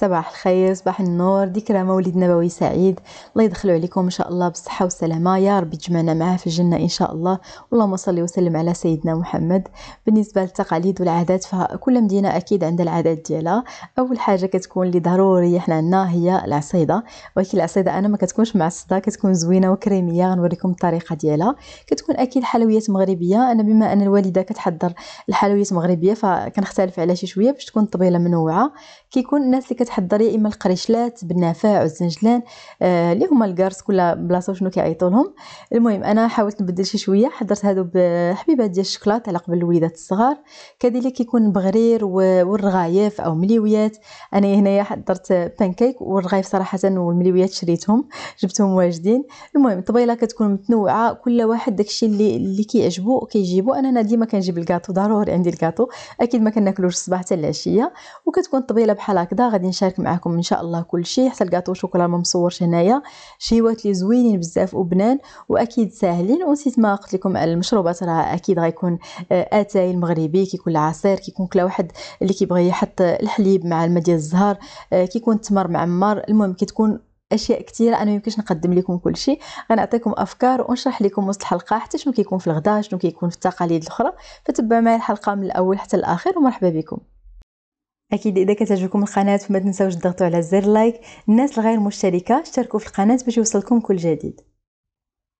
صباح الخير صباح النور ذكرى مولد نبوي سعيد الله يدخلوا عليكم ان شاء الله بالصحه والسلامه يا رب يجمعنا معاه في الجنه ان شاء الله اللهم صل وسلم على سيدنا محمد بالنسبه للتقاليد والعادات فكل مدينه اكيد عندها العادات ديالها اول حاجه كتكون اللي ضروري حنا عندنا هي العصيده ولكن العصيده انا ما كتكونش معصده كتكون زوينه وكريميه غنوريكم الطريقه ديالها كتكون اكيد حلويات مغربيه انا بما ان الوالده كتحضر الحلويات المغربيه فكنختلف على شي شويه باش تكون الطبيله منوعه كيكون الناس اللي كتحضر يا اما القريشلات بالنافع والزنجلان آه، اللي آه هما الكارس كل بلاصه شنو كيعيطوا لهم المهم انا حاولت نبدل شي شويه حضرت هادو بحبيبات ديال الشكلاط على قبل الوليدات الصغار كذلك كيكون بغرير والرغايف او مليويات انا هنايا حضرت بانكيك والرغايف صراحه والمليويات شريتهم جبتهم واجدين المهم الطبيله كتكون متنوعه كل واحد داكشي اللي اللي كيعجبو كيجيبو انا ديما كنجيب الكاطو ضروري عندي الكاطو اكيد ما كناكلوش الصباح حتى العشيه وكتكون الطبيله بحال هكذا غادي نشارك معكم ان شاء الله كل شيء حتى الكاطو شوكولا ما مصورش هنايا شيوات لي زوينين بزاف وبنان واكيد ساهلين ونسيت ما قلت لكم على المشروبات راه اكيد غيكون آه، اتاي المغربي كيكون العصير كيكون كلا واحد اللي كيبغي يحط الحليب مع الماء ديال الزهر آه، كيكون التمر معمر المهم كتكون اشياء كثيره انا يمكنش نقدم لكم كل شيء غنعطيكم افكار ونشرح لكم وسط الحلقه حتى شنو كيكون في الغداء شنو كيكون في التقاليد الاخرى فتبعوا معي الحلقه من الاول حتى الاخر ومرحبا بكم اكيد اذا كتعجبكم القناه فما تنساوش تضغطوا على زر لايك الناس الغير مشتركه اشتركوا في القناه باش يوصلكم كل جديد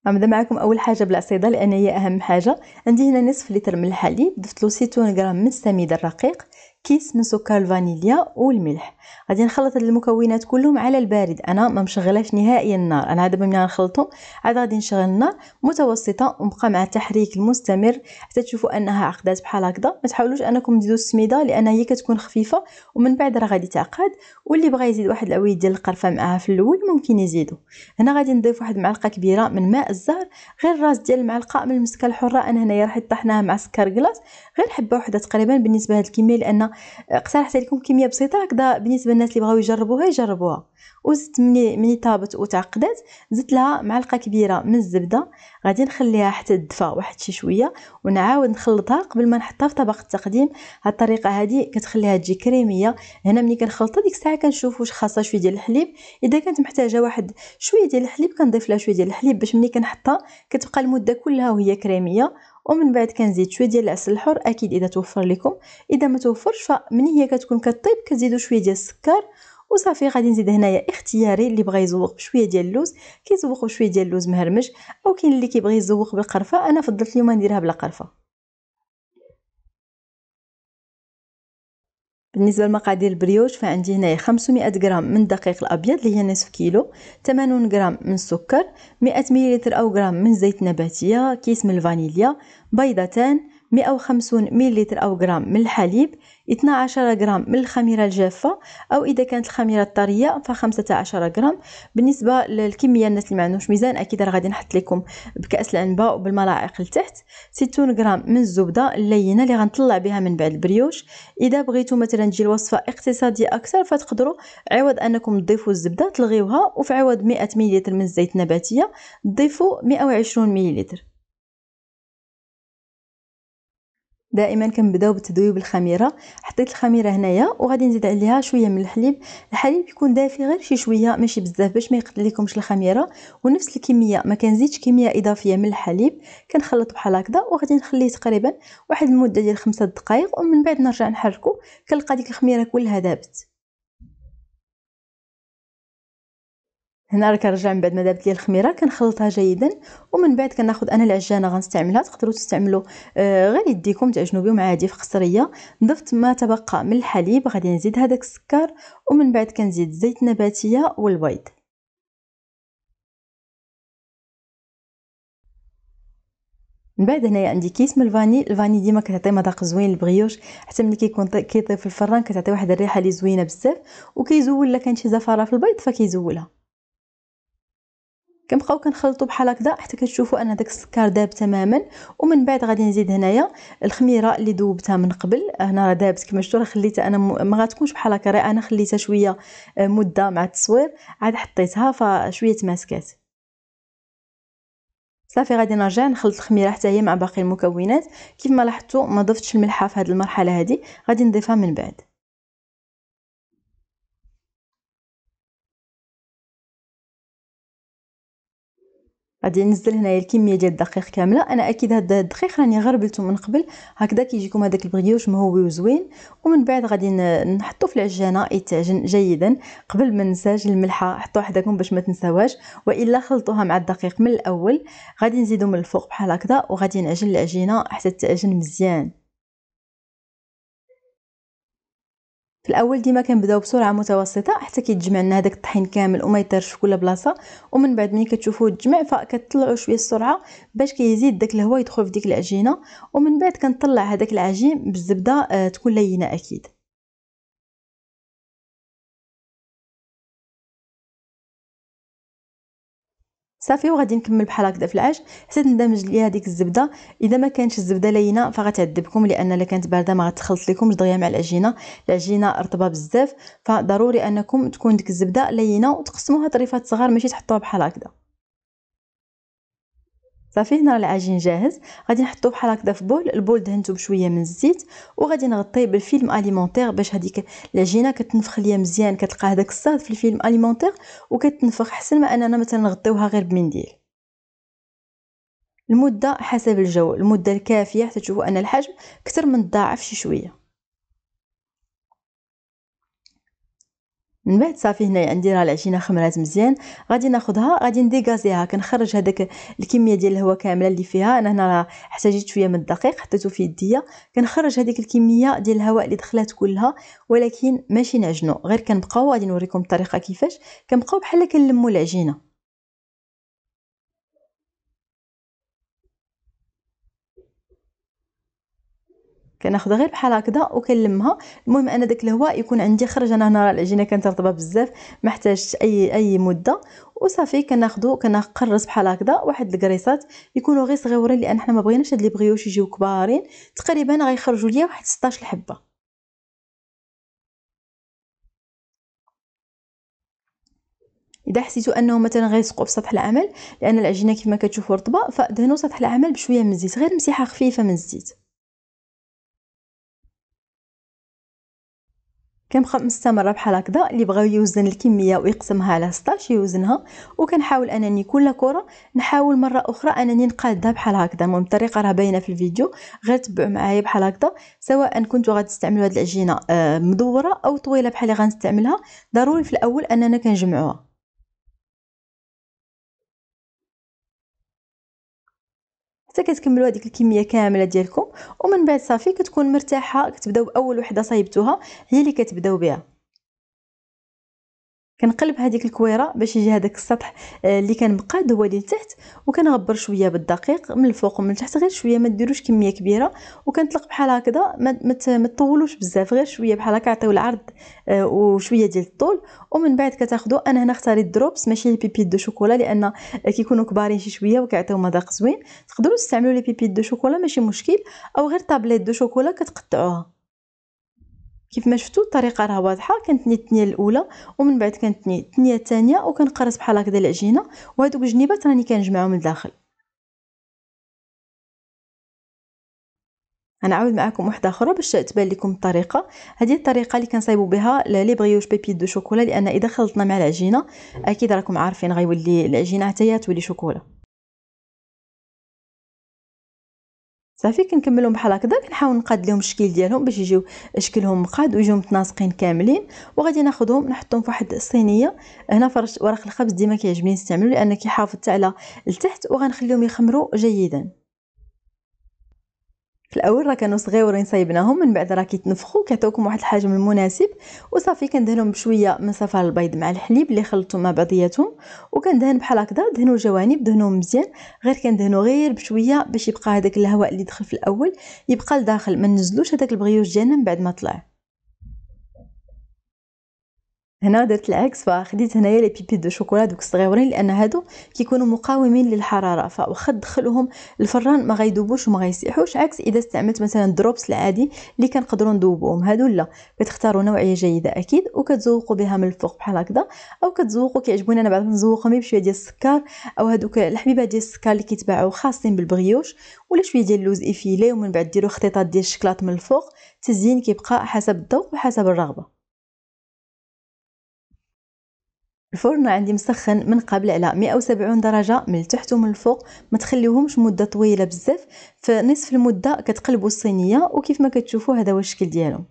غنبدا معكم اول حاجه بالعصيده لان هي اهم حاجه عندي هنا نصف لتر من الحليب ضفت له 60 غرام من السميد الرقيق كيس من سكر الفانيليا والملح غادي نخلط هاد المكونات كلهم على البارد انا ما مشغلاش نهائيا النار انا دابا ملي غنخلطهم عاد غادي نشغل النار متوسطه ونبقى مع التحريك المستمر حتى تشوفوا انها عقدات بحال هكذا ما تحاولوش انكم تزيدوا السميده لان هي كتكون خفيفه ومن بعد راه غادي تعقد واللي بغى يزيد واحد العويد ديال القرفه معاها في الاول ممكن يزيدو هنا غادي نضيف واحد معلقه كبيره من ماء الزهر غير راس ديال المعلقه من المسكه الحره انا هنايا راح طحناها مع سكر كلاص غير حبه وحده تقريبا بالنسبه لهاد الكميه لان اقترحت عليكم كميه بسيطه هكذا بالنسبه للناس اللي بغاو يجربوها يجربوها وزدت ملي ملي طابت وتعقدت زدت لها معلقه كبيره من الزبده غادي نخليها حتى تدفى واحد شي شويه ونعاود نخلطها قبل ما نحطها في طبق التقديم هاد الطريقه هذه كتخليها تجي كريميه هنا ملي كنخلطها ديك الساعه كنشوف واش خاصها شويه ديال الحليب اذا كانت محتاجه واحد شويه ديال الحليب كنضيف لها شويه ديال الحليب باش ملي كنحطها كتبقى المده كلها وهي كريميه ومن بعد كنزيد شويه ديال العسل الحر اكيد اذا توفر لكم اذا ما توفرش فمن هي كتكون كطيب كتزيدوا شويه ديال السكر وصافي غادي نزيد هنايا اختياري اللي بغى يزوق بشويه ديال اللوز كيزوق بشويه ديال اللوز مهرمش او كاين اللي كيبغي يزوق بالقرفه انا فضلت اليوم نديرها بلا قرفه بالنسبه لمقادير البريوش فعندي هنايا 500 غرام من الدقيق الابيض اللي هي نصف كيلو 80 غرام من السكر 100 ملل او غرام من زيت نباتيه كيس من الفانيليا بيضتان 150 مللتر أو غرام من الحليب 12 غرام من الخميرة الجافة أو إذا كانت الخميرة الطرية ف15 غرام بالنسبة للكمية الناس اللي ما عندهمش ميزان أكيد راه غادي نحط لكم بكأس العنبة وبالملاعق لتحت 60 غرام من الزبدة اللينة اللي غنطلع بها من بعد البريوش إذا بغيتو مثلا تجي الوصفة اقتصادية أكثر فتقدروا عوض أنكم تضيفوا الزبدة تلغيوها وفي عوض 100 مللتر من الزيت النباتية تضيفوا 120 مللتر دائما كنبداو بالتذويب الخميره حطيت الخميره هنايا وغادي نزيد عليها شويه من الحليب الحليب يكون دافي غير شي شويه ماشي بزاف باش ما يقتل لكمش الخميره ونفس الكميه ما كنزيدش كميه اضافيه من الحليب كنخلط بحال هكذا وغادي نخليه تقريبا واحد المده ديال خمسة دقائق ومن بعد نرجع نحركو كنلقى ديك الخميره كلها ذابت هنا راه كنرجع من بعد ما دابت لي الخميره كنخلطها جيدا ومن بعد كناخذ انا العجانه غنستعملها تقدروا تستعملوا آه، غير يديكم تعجنوا بهم عادي في قصريه ضفت ما تبقى من الحليب غادي نزيد هذاك السكر ومن بعد كنزيد زيت نباتيه والبيض من بعد هنايا عندي كيس من الفاني الفاني ديما كتعطي مذاق زوين البغيوش حتى ملي كيكون كيطيب في الفران كتعطي واحد الريحه اللي زوينه بزاف وكيزول الا كانت شي زفاره في البيض فكيزولها كنبقاو كنخلطو بحال هكذا حتى كتشوفوا ان داك السكر داب تماما ومن بعد غادي نزيد هنايا الخميره اللي ذوبتها من قبل هنا راه دابت كما شفتوا راه خليتها انا ما غتكونش بحال هكا راه انا خليتها شويه آه، مده مع التصوير عاد حطيتها فشويه تماسكات صافي غادي نرجع نخلط الخميره حتى هي مع باقي المكونات كيف ما لاحظتوا ما ضفتش الملحه في هذه المرحله هذه غادي نضيفها من بعد غادي ننزل هنايا الكميه ديال الدقيق كامله انا اكيد هاد الدقيق راني غربلته من قبل هكذا كيجيكم هذاك البغيوش مهوي وزوين ومن بعد غادي نحطو في العجانه يتعجن جيدا قبل ما ننساش الملحه حطوها حداكم باش ما تنساوهاش والا خلطوها مع الدقيق من الاول غادي نزيدو من الفوق بحال هكذا وغادي نعجن العجينه حتى تعجن مزيان في الاول ديما كنبداو بسرعه متوسطه حتى كيتجمع لنا هذاك الطحين كامل وما يطيرش في كل بلاصه ومن بعد ملي كتشوفوه تجمع فكتطلعوا شويه السرعه باش كيزيد داك الهواء يدخل في ديك العجينه ومن بعد كنطلع هذاك العجين بالزبده آه، تكون لينه اكيد صافي وغادي نكمل بحال هكذا في العاج حتى تندمج ليا هذيك الزبده اذا ما كانتش الزبده لينه فغتعذبكم لان الا كانت بارده ما غتخلص لكمش دغيا مع العجينه العجينه رطبه بزاف فضروري انكم تكون ديك الزبده لينه وتقسموها طريفات صغار ماشي تحطوها بحال هكذا صافي هنا العجين جاهز غادي نحطو بحال هكذا في بول البول دهنتو بشويه من الزيت وغادي نغطيه بالفيلم اليمونتير باش هذيك العجينه كتنفخ ليا مزيان كتلقى هذاك الصاد في الفيلم اليمونتير وكتنفخ حسن ما اننا مثلا نغطيوها غير بمنديل المده حسب الجو المده الكافيه حتى تشوفوا ان الحجم اكثر من ضاعف شي شويه من بعد صافي هنايا عندي راه العجينه خمرات مزيان غادي ناخذها غادي نديغازيها كنخرج هذاك الكميه ديال الهواء كامله اللي فيها انا هنا راه احتاجيت شويه من الدقيق حطيته في يديا كنخرج هذيك الكميه ديال الهواء اللي دخلات كلها ولكن ماشي نعجنو غير كنبقاو غادي نوريكم الطريقه كيفاش كنبقاو بحال كنلمو العجينه كناخذ غير بحال هكذا وكنلمها المهم انا داك الهواء يكون عندي خرج انا هنا راه العجينه كانت رطبه بزاف ما اي اي مده وصافي كناخذو كنقرص بحال هكذا واحد الكريصات يكونوا غير صغيورين لان حنا ما بغيناش هاد لي بغيوش يجيو كبارين تقريبا غيخرجوا ليا واحد 16 حبه اذا حسيتوا انهم مثلا غيسقوا في سطح العمل لان العجينه ما كتشوفوا رطبه فدهنوا سطح العمل بشويه من الزيت غير مسيحه خفيفه من الزيت كنبقى مستمره بحال هكذا اللي بغا يوزن الكميه ويقسمها على 16 يوزنها وكنحاول انني كل كره نحاول مره اخرى انني نقادها بحال هكذا المهم الطريقه راه باينه في الفيديو غير تبعوا معايا بحال هكذا سواء كنتو غتستعملوا هاد العجينه آه، مدوره او طويله بحال اللي غنستعملها ضروري في الاول اننا كنجمعوها كتكملوا هذيك الكميه كامله ديالكم ومن بعد صافي كتكون مرتاحه كتبداو باول وحده صايبتوها هي اللي كتبداو بها كنقلب هذيك الكويره باش يجي هذاك السطح آه، اللي كان مقاد هو اللي لتحت وكنغبر شويه بالدقيق من الفوق ومن التحت غير شويه ما ديروش كميه كبيره وكنطلق بحال هكذا ما تطولوش بزاف غير شويه بحال هكا عطيو العرض آه، وشويه ديال الطول ومن بعد كتاخذوا انا هنا اختاريت دروبس ماشي البيبي دو شوكولا لان كيكونوا كبارين شي شويه وكيعطيو مذاق زوين تقدروا تستعملوا لي بيبي دو شوكولا ماشي مشكل او غير طابليت دو شوكولا كتقطعوها كيف ما شفتوا الطريقه راه واضحه كنتني الثنيه الاولى ومن بعد كنتني الثنيه الثانيه وكنقرص بحال هكذا العجينه وهذوك الجنيبات راني كنجمعهم لداخل غنعاود معكم وحده اخرى باش تبان لكم الطريقه هذه الطريقه اللي كنصايبوا بها لي بريوش بيبي دو شوكولا لان اذا خلطنا مع العجينه اكيد راكم عارفين غيولي العجينه حتى هي تولي شوكولا صافي كنكملهم بحال هكذا كنحاول نقاد لهم الشكل ديالهم باش يجيو شكلهم مقاد ويجيو متناسقين كاملين وغادي ناخذهم نحطهم في واحد الصينيه هنا فرش ورق الخبز ديما كيعجبني نستعملو لان كيحافظ على التحت وغنخليهم يخمروا جيدا في الاول راه كانوا صغيورين صايبناهم من بعد راه كيتنفخوا كيعطيوكم واحد الحجم المناسب وصافي كندهنهم بشويه من صفار البيض مع الحليب اللي خلطتو مع بعضياتهم وكندهن بحال هكذا دهنوا الجوانب دهنوهم مزيان غير كندهنوا غير بشويه باش يبقى هذاك الهواء اللي دخل في الاول يبقى لداخل ما ننزلوش هذاك البغيوش ديالنا من بعد ما طلع هنا درت العكس فخديت هنايا لي بيبي دو شوكولا دوك الصغيورين لان هادو كيكونوا مقاومين للحراره فواخا دخلهم الفران ما غيدوبوش وما غيسيحوش عكس اذا استعملت مثلا دروبس العادي اللي كنقدروا نذوبوهم هادو لا كتختاروا نوعيه جيده اكيد وكتزوقوا بها من الفوق بحال هكذا او كتزوقوا كيعجبوني انا بعد نزوقهم بشويه ديال السكر او هادوك الحبيبات ديال السكر اللي كيتباعوا خاصين بالبغيوش ولا شويه ديال اللوز افيلي ومن بعد ديروا خطيطات ديال الشكلاط من الفوق التزيين كيبقى حسب الذوق وحسب الرغبه الفرن عندي مسخن من قبل على 170 درجه من التحت ومن الفوق ما تخليهمش مده طويله بزاف في نصف المده كتقلبوا الصينيه وكيف ما كتشوفوا هذا هو الشكل ديالهم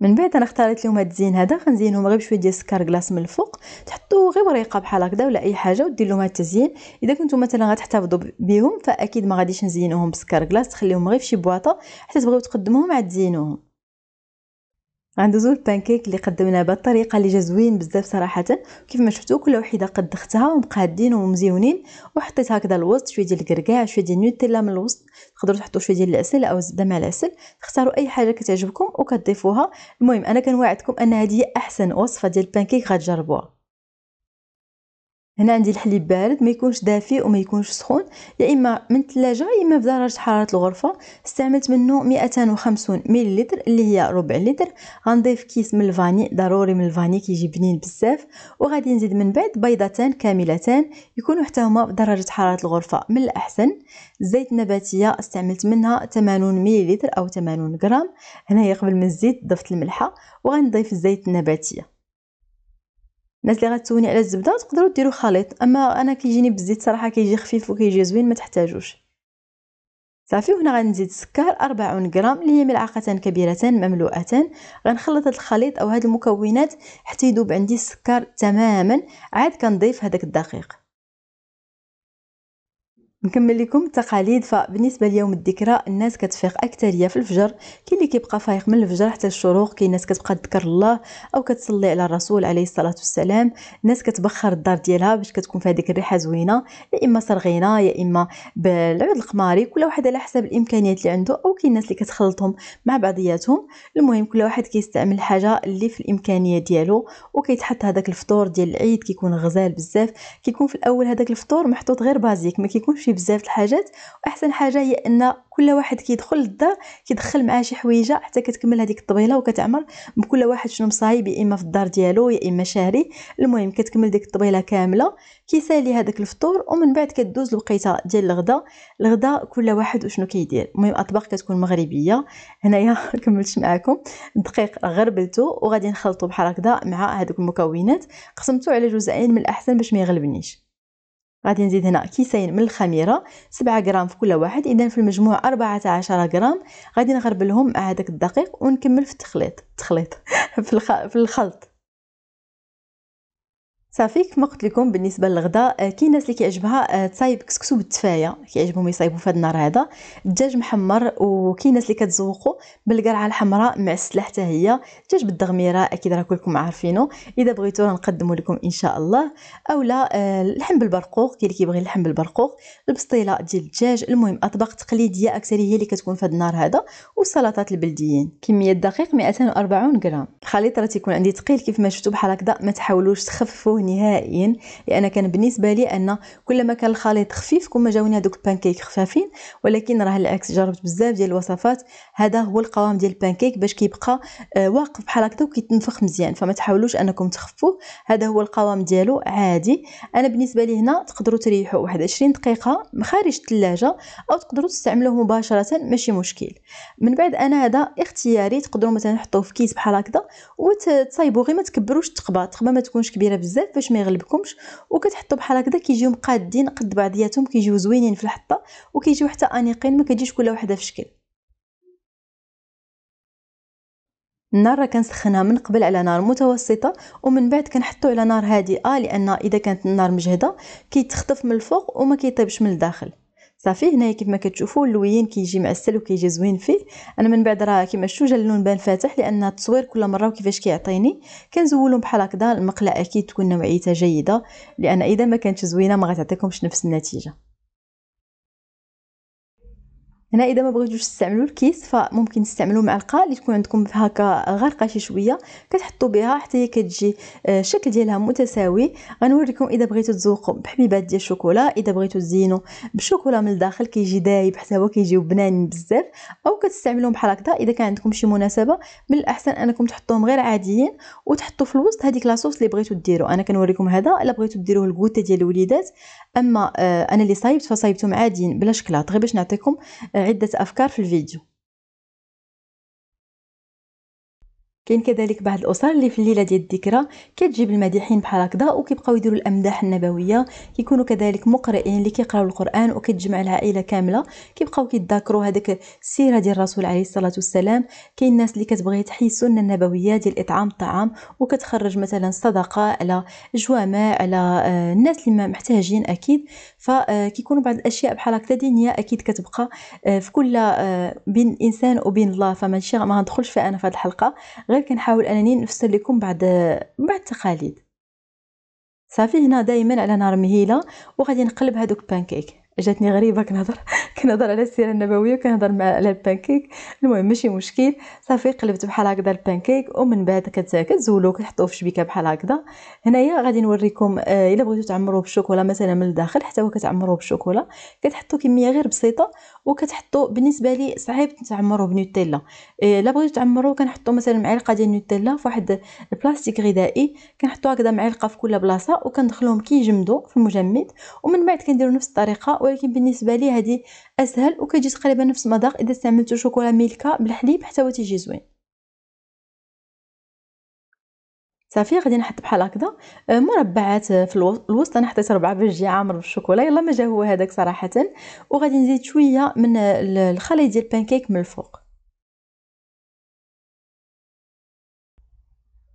من بعد انا اختاريت لهم هاد الزين هذا غنزينهم غير بشويه ديال السكر كلاص من الفوق تحطوا غير ورقه بحال هكذا ولا اي حاجه ودير لهم هذا التزيين اذا كنتو مثلا غتحتفظوا بهم فاكيد ما غاديش نزينوهم بسكر كلاص تخليهم غير فشي بواطه حتى تبغيو تقدموهم عاد تزينوهم غندوزو البانكيك اللي قدمنا بهاد الطريقه اللي جا زوين بزاف صراحه كيف ما شفتوا كل وحده قدختها ومقادين ومزيونين وحطيت هكذا الوسط شويه ديال الكركاع شويه ديال النوتيلا من الوسط تقدروا تحطوا شويه ديال العسل او زبده مع العسل تختاروا اي حاجه كتعجبكم وكتضيفوها المهم انا كنوعدكم ان هذه هي احسن وصفه ديال البانكيك غتجربوها هنا عندي الحليب بارد ما يكونش دافئ وما يكونش سخون يا اما من الثلاجه يا اما في درجه حراره الغرفه استعملت منه 250 مليلتر اللي هي ربع لتر غنضيف كيس من الفاني ضروري من الفاني كيجي بنين بزاف وغادي نزيد من بعد بيضتان كاملتان يكونوا حتى هما بدرجه حراره الغرفه من الاحسن الزيت النباتيه استعملت منها 80 مليلتر او 80 غرام هنايا قبل ما نزيد ضفت الملحه وغنضيف الزيت النباتيه الناس اللي غتسوني على الزبده تقدروا ديروا خليط اما انا كيجيني بالزيت صراحه كيجي خفيف وكيجي زوين ما تحتاجوش صافي وهنا غنزيد السكر 40 غرام اللي هي ملعقتان كبيرتان مملوءتان غنخلط هذا الخليط او هاد المكونات حتى يذوب عندي السكر تماما عاد كنضيف هذاك الدقيق نكمل لكم التقاليد فبالنسبه ليوم الذكرى الناس كتفيق اكثريه في الفجر كاين اللي كيبقى فايق من الفجر حتى الشروق كاين ناس كتبقى تذكر الله او كتصلي على الرسول عليه الصلاه والسلام الناس كتبخر الدار ديالها باش كتكون فيها ديك الريحه زوينه يا اما صرغينه يا اما بالعود القماري كل واحد على حسب الامكانيات اللي عنده او كاين الناس اللي كتخلطهم مع بعضياتهم المهم كل واحد كيستعمل الحاجه اللي في الامكانيه ديالو وكيتحط هذاك الفطور ديال العيد كيكون غزال بزاف كيكون في الاول هذاك الفطور محطوط غير بازيك ما كيكونش فيه بزاف الحاجات واحسن حاجه هي ان كل واحد كيدخل للدار كيدخل معاه شي حويجه حتى كتكمل هذيك الطبيله وكتعمر بكل واحد شنو مصايب يا اما في الدار ديالو يا اما شاري المهم كتكمل ديك الطبيله كامله كيسالي هذاك الفطور ومن بعد كدوز الوقيته ديال الغداء الغداء كل واحد وشنو كيدير المهم اطباق كتكون مغربيه هنايا كملتش معاكم الدقيق غربلتو وغادي نخلطو بحال هكذا مع هذوك المكونات قسمتو على جزئين من الاحسن باش ما يغلبنيش غادي نزيد هنا كيسين من الخميره 7 غرام في كل واحد اذا في المجموع 14 غرام غادي نغربلهم مع هذاك الدقيق ونكمل في التخليط التخليط في الخلط صافي صافيك قلت لكم بالنسبه للغداء آه، كاين ناس اللي كيعجبها آه، تصايب كسكسو بالتفايه كيعجبهم يصايبوا في هذا النهار هذا الدجاج محمر وكاين ناس اللي كتزوقوا بالقرعه الحمراء مع السله حتى هي الدجاج بالدغميره اكيد راه كلكم عارفينه اذا بغيتو راه لكم ان شاء الله اولا آه، اللحم بالبرقوق كاين اللي كيبغي اللحم بالبرقوق البسطيله ديال الدجاج المهم اطباق تقليديه اكثر هي اللي كتكون في هذا النهار هذا والسلطات البلديين كميه الدقيق 240 غرام الخليط راه تيكون عندي ثقيل كيف ما شفتوا بحال هكذا ما تحاولوش تخففوا نهائيا لان كان بالنسبه لي ان كلما كان الخليط خفيف كما جاوني هذوك البانكيك خفافين ولكن راه العكس جربت بزاف ديال الوصفات هذا هو القوام ديال البانكيك باش كيبقى آه، واقف بحال هكذا وكيتنفخ مزيان فما تحاولوش انكم تخفوه هذا هو القوام ديالو عادي انا بالنسبه لي هنا تقدروا تريحوا واحد 20 دقيقه خارج الثلاجه او تقدروا تستعملوه مباشره ماشي مشكل من بعد انا هذا اختياري تقدروا مثلا تحطوه في كيس بحال هكذا وتصايبوه غير ما تكبروش التقبه التقبه ما تكونش كبيره بزاف بزاف باش ما يغلبكمش وكتحطوا بحال هكذا كيجيو مقادين قد بعضياتهم كيجيو زوينين في الحطه وكيجيو حتى انيقين ما كتجيش كل وحده في شكل النار راه كنسخنها من قبل على نار متوسطه ومن بعد كنحطو على نار هادئه لان اذا كانت النار مجهده كيتخطف من الفوق وما كيطيبش من الداخل صافي هنايا كيف ما كتشوفوا اللوين كيجي معسل وكيجي زوين فيه انا من بعد راه كيما شفتوا جا اللون بان فاتح لان التصوير كل مره وكيفاش كيعطيني كنزولهم بحال هكذا المقله اكيد تكون نوعيتها جيده لان اذا ما كانتش زوينه ما غتعطيكمش نفس النتيجه هنا اذا ما بغيتوش تستعملوا الكيس فممكن تستعملوا معلقه اللي تكون عندكم هكا غارقه شي شويه كتحطوا بها حتى هي كتجي الشكل آه، ديالها متساوي غنوريكم اذا بغيتوا تزوقوا بحبيبات ديال الشوكولا اذا بغيتوا تزينوا بالشوكولا من الداخل كيجي دايب حتى هو كيجيو بنانين بزاف او كتستعملوهم بحال هكذا اذا كان عندكم شي مناسبه من الاحسن انكم تحطوهم غير عاديين وتحطوا في الوسط هذيك لاصوص اللي بغيتوا ديروا انا كنوريكم هذا الا بغيتوا ديروه الكوته ديال الوليدات اما آه، انا اللي صايبت فصايبتهم عاديين بلا شكلاط غير باش نعطيكم آه، عدة أفكار في الفيديو كاين كذلك بعض الاسر اللي في الليله ديال الذكرى كتجيب المديحين بحال هكذا وكيبقاو يديروا الامداح النبويه كيكونوا كذلك مقرئين اللي كيقراو القران وكتجمع العائله كامله كيبقاو كيتذاكروا هذاك السيره ديال الرسول عليه الصلاه والسلام كاين الناس اللي كتبغي تحيي السنه النبويه ديال اطعام الطعام وكتخرج مثلا صدقه على جوامع على آه، الناس اللي ما محتاجين اكيد فكيكونوا آه، بعض الاشياء بحال هكذا دينيه اكيد كتبقى آه، في كل بين الانسان وبين الله فماشي ما ندخلش في انا في هذه الحلقه غير كذلك كنحاول انني نفسر لكم بعض بعض التقاليد صافي هنا دائما على نار مهيله وغادي نقلب هذوك البانكيك جاتني غريبه كنهضر كنهضر على السيره النبويه وكنهضر مع على البانكيك المهم ماشي مشكل صافي قلبت بحال هكذا البانكيك ومن بعد كتزولو كتحطو في شبيكه بحال هكذا هنايا غادي نوريكم آه، الا بغيتو تعمرو بالشوكولا مثلا من الداخل حتى هو كتعمرو بالشوكولا كتحطو كميه غير بسيطه وكتحطو بالنسبه لي صعيب تعمرو بنوتيلا آه، الا بغيتو تعمرو كنحطو مثلا معلقه ديال نوتيلا في واحد البلاستيك غذائي كنحطو هكذا معلقه في كل بلاصه وكندخلوهم كيجمدو في المجمد ومن بعد كنديرو نفس الطريقه ولكن بالنسبه لي هذه اسهل وكتجي تقريبا نفس المذاق اذا استعملتو شوكولا ميلكا بالحليب حتى هو تيجي زوين صافي غادي نحط بحال هكذا أه، مربعات أه، في الوسط انا حطيت ربعه باش يجي عامر بالشوكولا يلا ما جا هو هذاك صراحه وغادي نزيد شويه من الخليط ديال البانكيك من الفوق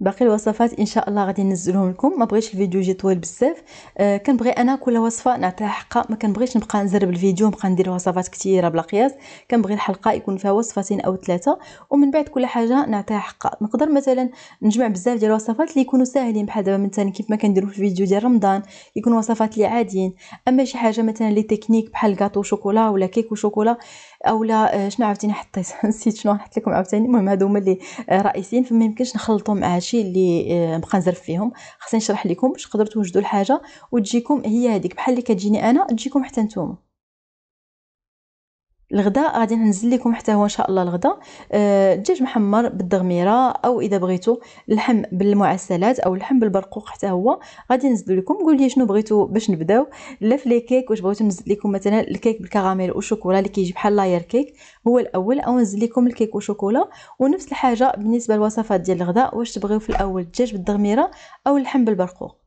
باقي الوصفات ان شاء الله غادي ننزلهم لكم ما بغيتش الفيديو يجي طويل بزاف آه كنبغي انا كل وصفه نعطيها حقها ما كنبغيش نبقى نزرب الفيديو ونبقى ندير وصفات كثيره بلا قياس كنبغي الحلقه يكون فيها وصفتين او ثلاثه ومن بعد كل حاجه نعطيها حقها نقدر مثلا نجمع بزاف ديال الوصفات اللي يكونوا ساهلين بحال دابا مثلا كيف ما كنديروا في الفيديو ديال رمضان يكون وصفات اللي عاديين اما شي حاجه مثلا لي تكنيك بحال كاطو شوكولا ولا كيك وشوكولا او لا آه، شنو عاوتاني حطيت نسيت شنو حط لكم عاوتاني المهم هادو هما اللي رئيسيين فما يمكنش نخلطهم مع شي اللي آه، نبقى نزرف فيهم خصني نشرح لكم باش تقدروا توجدوا الحاجه وتجيكم هي هذيك بحال اللي كتجيني انا تجيكم حتى نتوما الغداء غادي ننزل لكم حتى هو ان شاء الله الغداء آه، الدجاج محمر بالدغميره او اذا بغيتو اللحم بالمعسلات او اللحم بالبرقوق حتى هو غادي نزلو لكم قول لي شنو بغيتو باش نبداو لا فلي لي كيك واش بغيتو نزل لكم مثلا الكيك بالكراميل والشوكولا اللي كيجي بحال لاير كيك هو الاول او نزل لكم الكيك وشوكولا ونفس الحاجه بالنسبه للوصفات ديال الغداء واش تبغيو في الاول الدجاج بالدغميره او اللحم بالبرقوق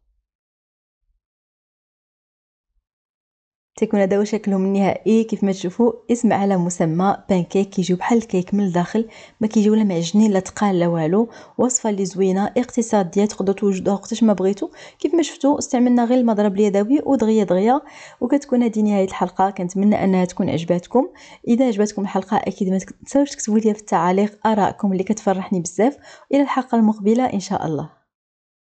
تيكون هذا هو شكلهم النهائي كيف ما تشوفوا اسم على مسمى بانكيك كيجيو بحال الكيك من الداخل ما كيجيو لا معجنين لا تقال لا والو وصفه اللي زوينه اقتصاديه تقدروا توجدوها وقتاش ما بغيتو كيف ما شفتوا استعملنا غير المضرب اليدوي ودغيا دغيا وكتكون هذه نهايه الحلقه كنتمنى انها تكون عجباتكم اذا عجبتكم الحلقه اكيد ما تنساوش تكتبوا لي في التعاليق ارائكم اللي كتفرحني بزاف الى الحلقه المقبله ان شاء الله